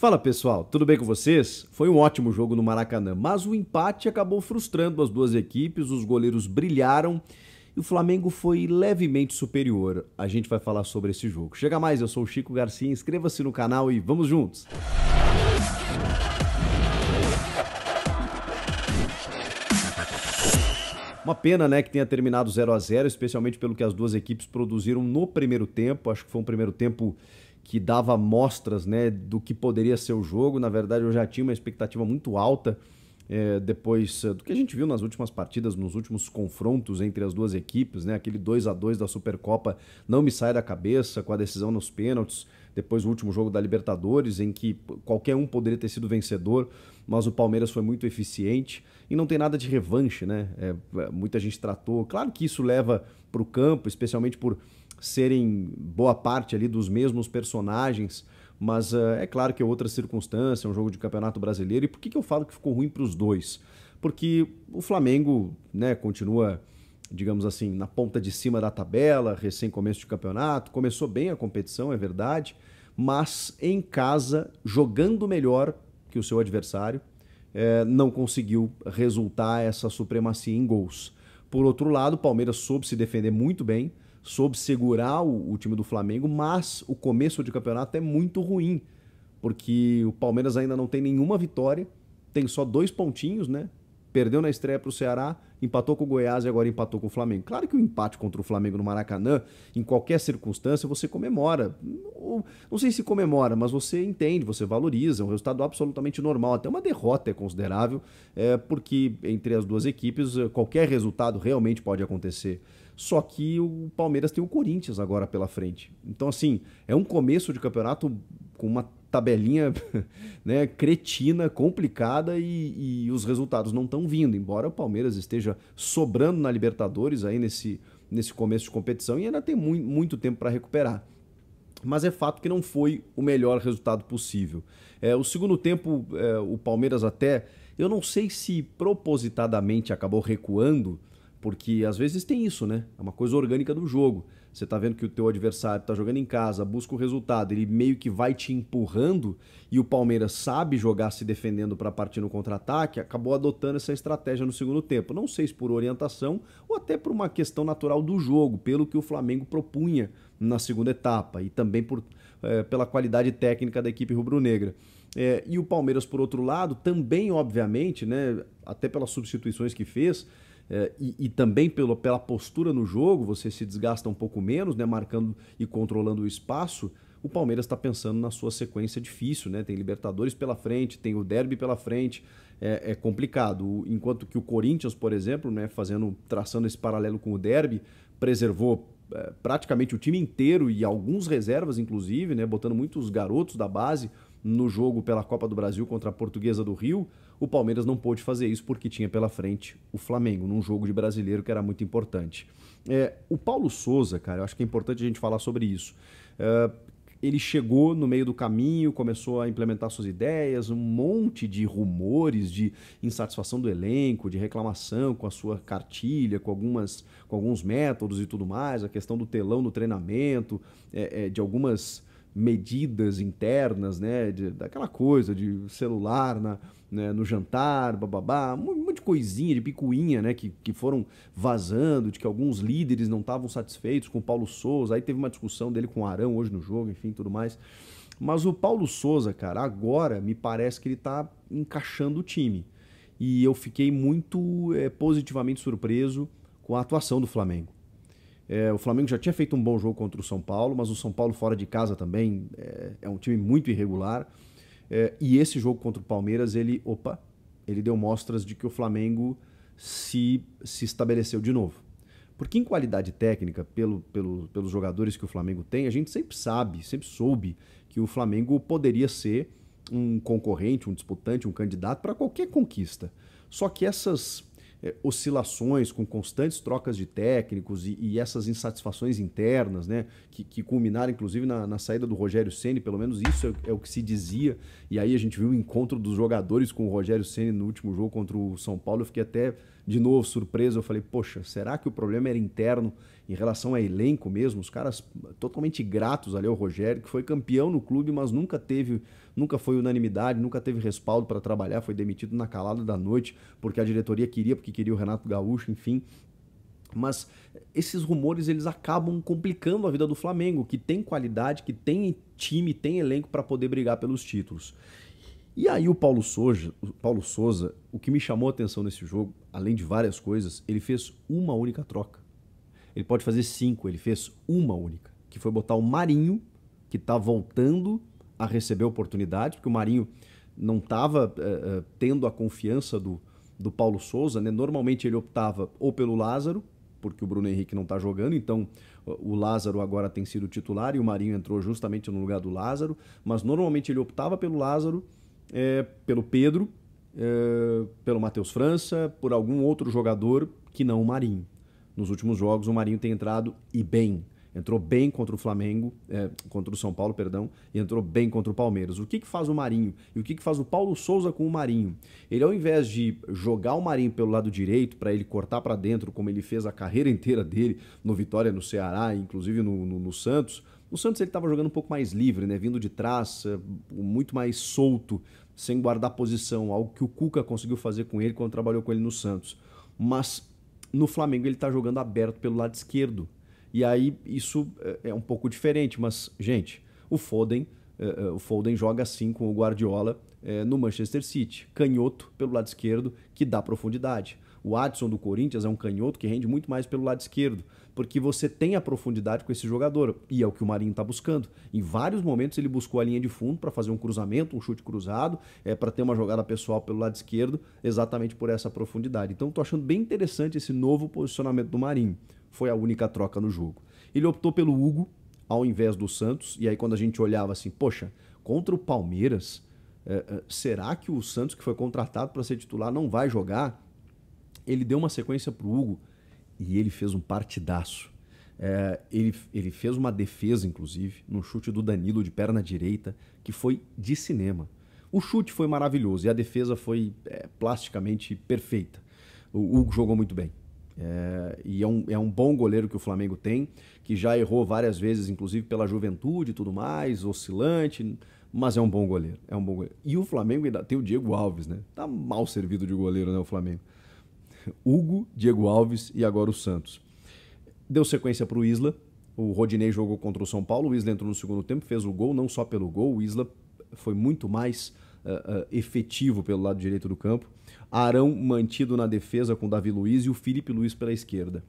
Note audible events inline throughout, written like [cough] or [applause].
Fala pessoal, tudo bem com vocês? Foi um ótimo jogo no Maracanã, mas o empate acabou frustrando as duas equipes, os goleiros brilharam e o Flamengo foi levemente superior. A gente vai falar sobre esse jogo. Chega mais, eu sou o Chico Garcia, inscreva-se no canal e vamos juntos! Uma pena, né, que tenha terminado 0 a 0, especialmente pelo que as duas equipes produziram no primeiro tempo. Acho que foi um primeiro tempo que dava mostras né, do que poderia ser o jogo. Na verdade, eu já tinha uma expectativa muito alta é, depois eh, do que a gente viu nas últimas partidas, nos últimos confrontos entre as duas equipes. Né, aquele 2 a 2 da Supercopa não me sai da cabeça, com a decisão nos pênaltis. Depois, o último jogo da Libertadores, em que qualquer um poderia ter sido vencedor, mas o Palmeiras foi muito eficiente. E não tem nada de revanche, né? É, muita gente tratou. Claro que isso leva para o campo, especialmente por serem boa parte ali dos mesmos personagens, mas uh, é claro que é outra circunstância, é um jogo de campeonato brasileiro. E por que, que eu falo que ficou ruim para os dois? Porque o Flamengo né, continua, digamos assim, na ponta de cima da tabela, recém-começo de campeonato, começou bem a competição, é verdade, mas em casa, jogando melhor que o seu adversário, eh, não conseguiu resultar essa supremacia em gols. Por outro lado, o Palmeiras soube se defender muito bem, soube segurar o, o time do Flamengo, mas o começo de campeonato é muito ruim, porque o Palmeiras ainda não tem nenhuma vitória, tem só dois pontinhos, né? Perdeu na estreia para o Ceará, empatou com o Goiás e agora empatou com o Flamengo. Claro que o empate contra o Flamengo no Maracanã, em qualquer circunstância, você comemora. Não sei se comemora, mas você entende, você valoriza. É um resultado absolutamente normal. Até uma derrota é considerável, é, porque entre as duas equipes, eh, qualquer resultado realmente pode acontecer. Só que o Palmeiras tem o Corinthians agora pela frente. Então, assim, é um começo de campeonato com uma tabelinha [laughs] né, cretina, complicada e, e os resultados não estão vindo. Embora o Palmeiras esteja sobrando na Libertadores aí nesse, nesse começo de competição e ainda tem muito, muito tempo para recuperar. Mas é fato que não foi o melhor resultado possível. É, o segundo tempo, é, o Palmeiras até, eu não sei se propositadamente acabou recuando, porque às vezes tem isso, né? É uma coisa orgânica do jogo. Você está vendo que o teu adversário está jogando em casa, busca o resultado, ele meio que vai te empurrando e o Palmeiras sabe jogar se defendendo para partir no contra-ataque, acabou adotando essa estratégia no segundo tempo. Não sei se por orientação ou até por uma questão natural do jogo, pelo que o Flamengo propunha na segunda etapa e também por, é, pela qualidade técnica da equipe rubro-negra. É, e o Palmeiras, por outro lado, também, obviamente, né, até pelas substituições que fez, é, e, e, também pelo, pela postura no jogo, você se desgasta um pouco menos, né, marcando e controlando o espaço. O Palmeiras está pensando na sua sequência difícil, né? Tem Libertadores pela frente, tem o Derby pela frente, é, é complicado. Enquanto que o Corinthians, por exemplo, né, fazendo, traçando esse paralelo com o Derby, preservou é, praticamente o time inteiro e alguns reservas, inclusive, né, botando muitos garotos da base no jogo pela Copa do Brasil contra a Portuguesa do Rio. O Palmeiras não pôde fazer isso porque tinha pela frente o Flamengo, num jogo de brasileiro que era muito importante. É, o Paulo Souza, cara, eu acho que é importante a gente falar sobre isso. É, ele chegou no meio do caminho, começou a implementar suas ideias, um monte de rumores de insatisfação do elenco, de reclamação com a sua cartilha, com, algumas, com alguns métodos e tudo mais, a questão do telão do treinamento, é, é, de algumas medidas internas, né? De, daquela coisa de celular na, né, no jantar, bababá, um monte de coisinha, de picuinha, né? Que, que foram vazando, de que alguns líderes não estavam satisfeitos com o Paulo Souza. Aí teve uma discussão dele com o Arão hoje no jogo, enfim, tudo mais. Mas o Paulo Souza, cara, agora me parece que ele tá encaixando o time. E eu fiquei muito é, positivamente surpreso com a atuação do Flamengo. É, o Flamengo já tinha feito um bom jogo contra o São Paulo, mas o São Paulo fora de casa também é, é um time muito irregular. É, e esse jogo contra o Palmeiras, ele, opa, ele deu mostras de que o Flamengo se, se estabeleceu de novo. Porque em qualidade técnica, pelo, pelo, pelos jogadores que o Flamengo tem, a gente sempre sabe, sempre soube que o Flamengo poderia ser um concorrente, um disputante, um candidato para qualquer conquista. Só que essas é, oscilações, com constantes trocas de técnicos e, e essas insatisfações internas, né, que, que culminaram inclusive na, na, saída do Rogério Ceni, pelo menos isso é, é, o que se dizia. E aí a gente viu o encontro dos jogadores com o Rogério Ceni no último jogo contra o São Paulo. Eu fiquei até de novo surpreso. Eu falei, poxa, será que o problema era interno em relação a elenco mesmo? Os caras totalmente gratos ali ao Rogério, que foi campeão no clube, mas nunca teve nunca foi unanimidade, nunca teve respaldo para trabalhar, foi demitido na calada da noite, porque a diretoria queria, porque queria o Renato Gaúcho, enfim. Mas esses rumores eles acabam complicando a vida do Flamengo, que tem qualidade, que tem time, tem elenco para poder brigar pelos títulos. E aí o Paulo Souza, o Paulo Souza, o que me chamou a atenção nesse jogo, além de várias coisas, ele fez uma única troca. Ele pode fazer cinco, ele fez uma única, que foi botar o Marinho, que está voltando a receber oportunidade, porque o Marinho não estava eh, eh, tendo a confiança do, do Paulo Souza. Né? Normalmente ele optava ou pelo Lázaro, porque o Bruno Henrique não está jogando, então o Lázaro agora tem sido titular e o Marinho entrou justamente no lugar do Lázaro, mas normalmente ele optava pelo Lázaro, é, pelo Pedro, é, pelo Matheus França, por algum outro jogador que não o Marinho. Nos últimos jogos o Marinho tem entrado e bem. Entrou bem contra o Flamengo, é, contra o São Paulo, perdão, e entrou bem contra o Palmeiras. O que, que faz o Marinho? E o que, que faz o Paulo Souza com o Marinho? Ele, ao invés de jogar o Marinho pelo lado direito, para ele cortar para dentro, como ele fez a carreira inteira dele no Vitória, no Ceará, inclusive no, no, no Santos, no Santos ele estava jogando um pouco mais livre, né? vindo de trás, muito mais solto, sem guardar posição, algo que o Cuca conseguiu fazer com ele quando trabalhou com ele no Santos. Mas no Flamengo ele está jogando aberto pelo lado esquerdo. E aí isso é, é um pouco diferente, mas, gente, o Foden, é, é, o Foden joga assim com o Guardiola no Manchester City. Canhoto pelo lado esquerdo, que dá profundidade. O Adson do Corinthians é um canhoto que rende muito mais pelo lado esquerdo, porque você tem a profundidade com esse jogador, e é o que o Marinho está buscando. Em vários momentos ele buscou a linha de fundo para fazer um cruzamento, um chute cruzado, é para ter uma jogada pessoal pelo lado esquerdo, exatamente por essa profundidade. Então estou achando bem interessante esse novo posicionamento do Marinho foi a única troca no jogo. Ele optou pelo Hugo ao invés do Santos, e aí quando a gente olhava assim, poxa, contra o Palmeiras, eh, eh, será que o Santos, que foi contratado para ser titular, não vai jogar? Ele deu uma sequência para o Hugo e ele fez um partidaço. É, ele, ele, fez uma defesa, inclusive, no chute do Danilo de perna direita, que foi de cinema. O chute foi maravilhoso e a defesa foi é, plasticamente perfeita. O Hugo jogou muito bem. É, e é um, é um bom goleiro que o Flamengo tem, que já errou várias vezes, inclusive pela juventude e tudo mais, oscilante, mas é um bom goleiro. É um bom goleiro. E o Flamengo ainda tem o Diego Alves, né? Tá mal servido de goleiro, né, o Flamengo. [laughs] Hugo, Diego Alves e agora o Santos. Deu sequência para o Isla. O Rodinei jogou contra o São Paulo. O Isla entrou no segundo tempo, fez o gol, não só pelo gol. O Isla foi muito mais uh, efetivo pelo lado direito do campo. Arão mantido na defesa com Davi Luiz e o Felipe Luiz pela esquerda.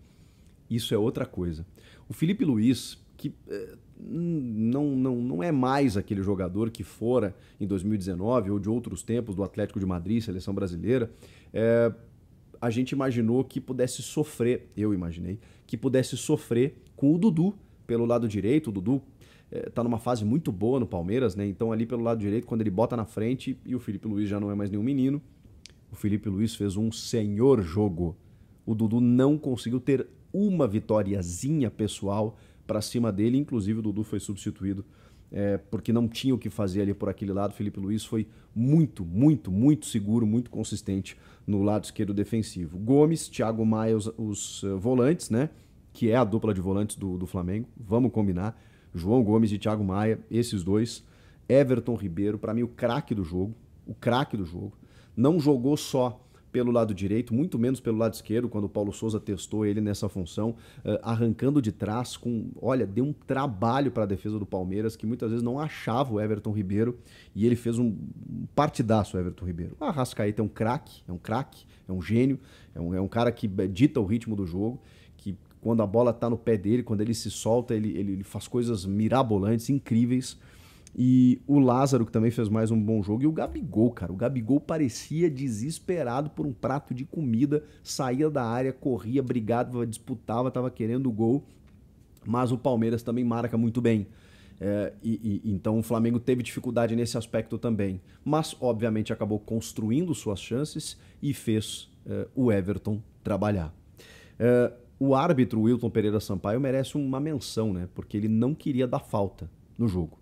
Isso é outra coisa. O Felipe Luiz, que uh, não, não, não é mais aquele jogador que fora em 2019 ou de outros tempos do Atlético de Madrid, seleção brasileira, é, a gente imaginou que pudesse sofrer, eu imaginei, que pudesse sofrer com o Dudu pelo lado direito, o Dudu está eh, numa fase muito boa no Palmeiras, né? Então ali pelo lado direito, quando ele bota na frente e o Felipe Luiz já não é mais nenhum menino, o Felipe Luiz fez um senhor jogo. O Dudu não conseguiu ter uma vitóriazinha pessoal para cima dele, inclusive o Dudu foi substituído é, porque não tinha o que fazer ali por aquele lado. O Felipe Luiz foi muito, muito, muito seguro, muito consistente no lado esquerdo defensivo. Gomes, Thiago Maia, os, os uh, volantes, né? que é a dupla de volantes do, do Flamengo, vamos combinar. João Gomes e Thiago Maia, esses dois. Everton Ribeiro, para mim, o craque do jogo. O craque do jogo. Não jogou só pelo lado direito, muito menos pelo lado esquerdo, quando o Paulo Souza testou ele nessa função, eh, arrancando de trás com, olha, deu um trabalho para a defesa do Palmeiras que muitas vezes não achava o Everton Ribeiro e ele fez um partidaço o Everton Ribeiro. O Arrascaeta é um craque, é um craque, é um gênio, é um, é um cara que eh, dita o ritmo do jogo, que quando a bola está no pé dele, quando ele se solta, ele, ele, ele, faz coisas mirabolantes, incríveis. E o Lázaro, que também fez mais um bom jogo, e o Gabigol, cara. O Gabigol parecia desesperado por um prato de comida, saía da área, corria, brigava, disputava, estava querendo o gol. Mas o Palmeiras também marca muito bem. É, e, e, então o Flamengo teve dificuldade nesse aspecto também. Mas, obviamente, acabou construindo suas chances e fez é, o Everton trabalhar. É, o árbitro Wilton Pereira Sampaio merece uma menção, né? Porque ele não queria dar falta no jogo.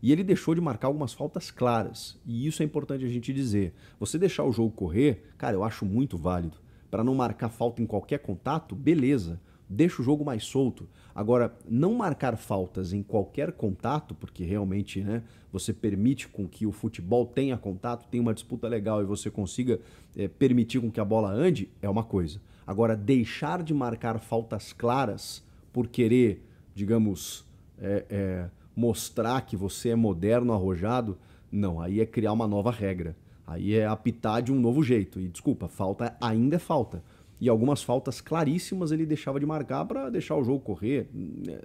E ele deixou de marcar algumas faltas claras. E isso é importante a gente dizer. Você deixar o jogo correr, cara, eu acho muito válido. Para não marcar falta em qualquer contato, beleza. Deixa o jogo mais solto. Agora, não marcar faltas em qualquer contato, porque realmente né, você permite com que o futebol tenha contato, tenha uma disputa legal e você consiga é, permitir com que a bola ande, é uma coisa. Agora, deixar de marcar faltas claras por querer, digamos, é, é, mostrar que você é moderno, arrojado, não. Aí é criar uma nova regra. Aí é apitar de um novo jeito. E desculpa, falta ainda é falta. E algumas faltas claríssimas ele deixava de marcar para deixar o jogo correr.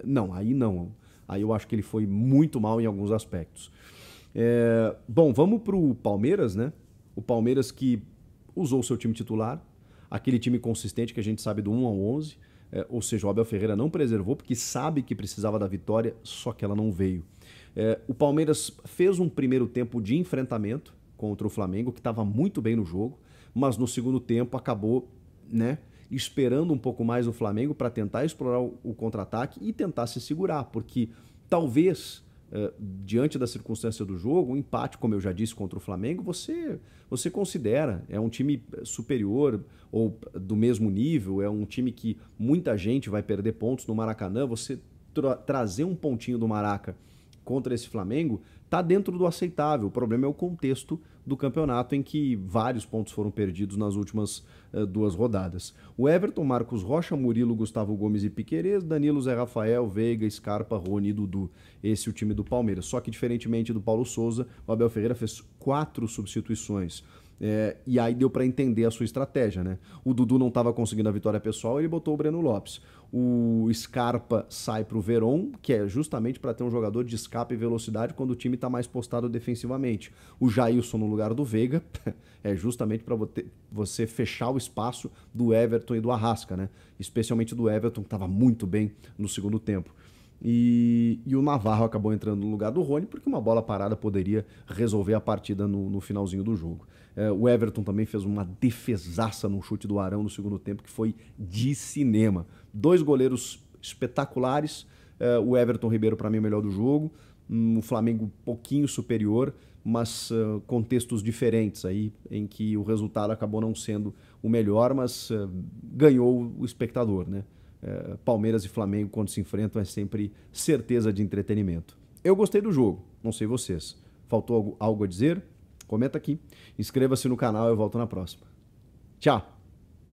Não, aí não. Aí eu acho que ele foi muito mal em alguns aspectos. É... bom, vamos para o Palmeiras, né? O Palmeiras que usou seu time titular, aquele time consistente que a gente sabe do 1 ao 11, é, ou seja, o Abel Ferreira não preservou porque sabe que precisava da vitória, só que ela não veio. É, o Palmeiras fez um primeiro tempo de enfrentamento contra o Flamengo, que estava muito bem no jogo, mas no segundo tempo acabou, né? Esperando um pouco mais o Flamengo para tentar explorar o, o contra-ataque e tentar se segurar, porque talvez eh, diante da circunstância do jogo, um empate, como eu já disse, contra o Flamengo, você, você considera. É um time eh, superior ou eh, do mesmo nível, é um time que muita gente vai perder pontos no Maracanã. Você tra trazer um pontinho do Maraca contra esse Flamengo está dentro do aceitável. O problema é o contexto do campeonato em que vários pontos foram perdidos nas últimas uh, duas rodadas. O Everton, Marcos Rocha, Murilo, Gustavo Gomes e Piquerez, Danilo, Zé Rafael, Veiga, Scarpa, Rony e Dudu. Esse é o time do Palmeiras. Só que diferentemente do Paulo Souza, o Abel Ferreira fez quatro substituições. É, e aí deu para entender a sua estratégia, né? O Dudu não estava conseguindo a vitória pessoal, ele botou o Breno Lopes. O Scarpa sai para o Veron, que é justamente para ter um jogador de escape e velocidade quando o time está mais postado defensivamente. O Jailson no lugar do Veiga [laughs] é justamente para você fechar o espaço do Everton e do Arrasca, né? Especialmente do Everton, que estava muito bem no segundo tempo. E, e, o Navarro acabou entrando no lugar do Rony, porque uma bola parada poderia resolver a partida no, no finalzinho do jogo. É, o Everton também fez uma defesaça no chute do Arão no segundo tempo, que foi de cinema. Dois goleiros espetaculares. É, o Everton Ribeiro, para mim, é o melhor do jogo. Um, o Flamengo um pouquinho superior, mas uh, contextos diferentes aí, em que o resultado acabou não sendo o melhor, mas uh, ganhou o espectador, né? é, Palmeiras e Flamengo, quando se enfrentam, é sempre certeza de entretenimento. Eu gostei do jogo, não sei vocês. Faltou algo, algo a dizer? Comenta aqui. Inscreva-se no canal, eu volto na próxima. Tchau!